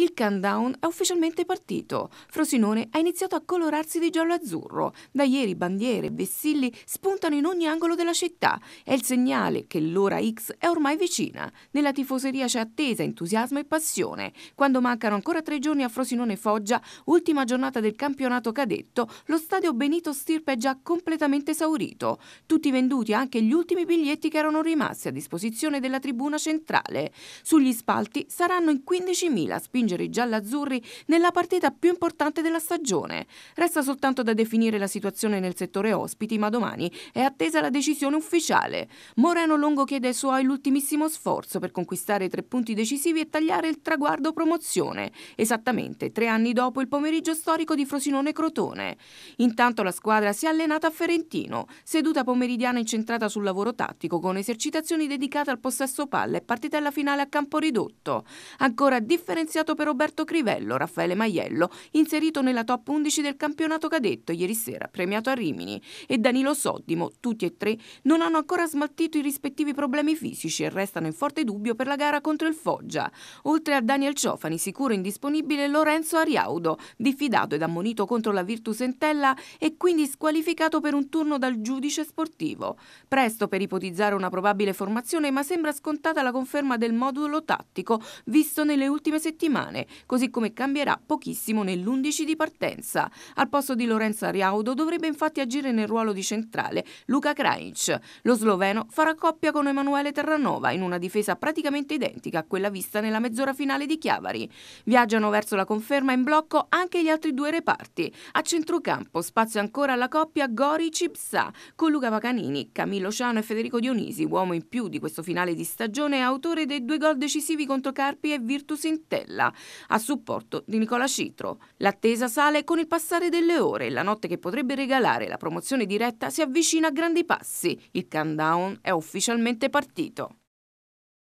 Il countdown è ufficialmente partito. Frosinone ha iniziato a colorarsi di giallo-azzurro. Da ieri bandiere e vessilli spuntano in ogni angolo della città. È il segnale che l'ora X è ormai vicina. Nella tifoseria c'è attesa, entusiasmo e passione. Quando mancano ancora tre giorni a Frosinone Foggia, ultima giornata del campionato cadetto, lo stadio Benito Stirpe è già completamente esaurito. Tutti venduti anche gli ultimi biglietti che erano rimasti a disposizione della tribuna centrale. Sugli spalti saranno in 15.000 spingenti respingere i giallazzurri nella partita più importante della stagione. Resta soltanto da definire la situazione nel settore ospiti, ma domani è attesa la decisione ufficiale. Moreno Longo chiede ai suoi l'ultimissimo sforzo per conquistare i tre punti decisivi e tagliare il traguardo promozione, esattamente tre anni dopo il pomeriggio storico di Frosinone Crotone. Intanto la squadra si è allenata a Ferentino, seduta pomeridiana incentrata sul lavoro tattico con esercitazioni dedicate al possesso palla e partitella finale a campo ridotto. Ancora differenziato per per Roberto Crivello, Raffaele Maiello, inserito nella top 11 del campionato cadetto ieri sera, premiato a Rimini, e Danilo Soddimo, tutti e tre, non hanno ancora smaltito i rispettivi problemi fisici e restano in forte dubbio per la gara contro il Foggia. Oltre a Daniel Ciofani, sicuro indisponibile Lorenzo Ariaudo, diffidato ed ammonito contro la Virtus Entella e quindi squalificato per un turno dal giudice sportivo. Presto per ipotizzare una probabile formazione, ma sembra scontata la conferma del modulo tattico visto nelle ultime settimane italiane, così come cambierà pochissimo nell'11 di partenza. Al posto di Lorenzo Ariaudo dovrebbe infatti agire nel ruolo di centrale Luca Krajic. Lo sloveno farà coppia con Emanuele Terranova in una difesa praticamente identica a quella vista nella mezz'ora finale di Chiavari. Viaggiano verso la conferma in blocco anche gli altri due reparti. A centrocampo spazio ancora alla coppia Gori-Cipsa con Luca Pacanini, Camillo Ciano e Federico Dionisi, uomo in più di questo finale di stagione e autore dei due gol decisivi contro Carpi e Virtus Intella a supporto di Nicola Citro. L'attesa sale con il passare delle ore e la notte che potrebbe regalare la promozione diretta si avvicina a grandi passi. Il countdown è ufficialmente partito.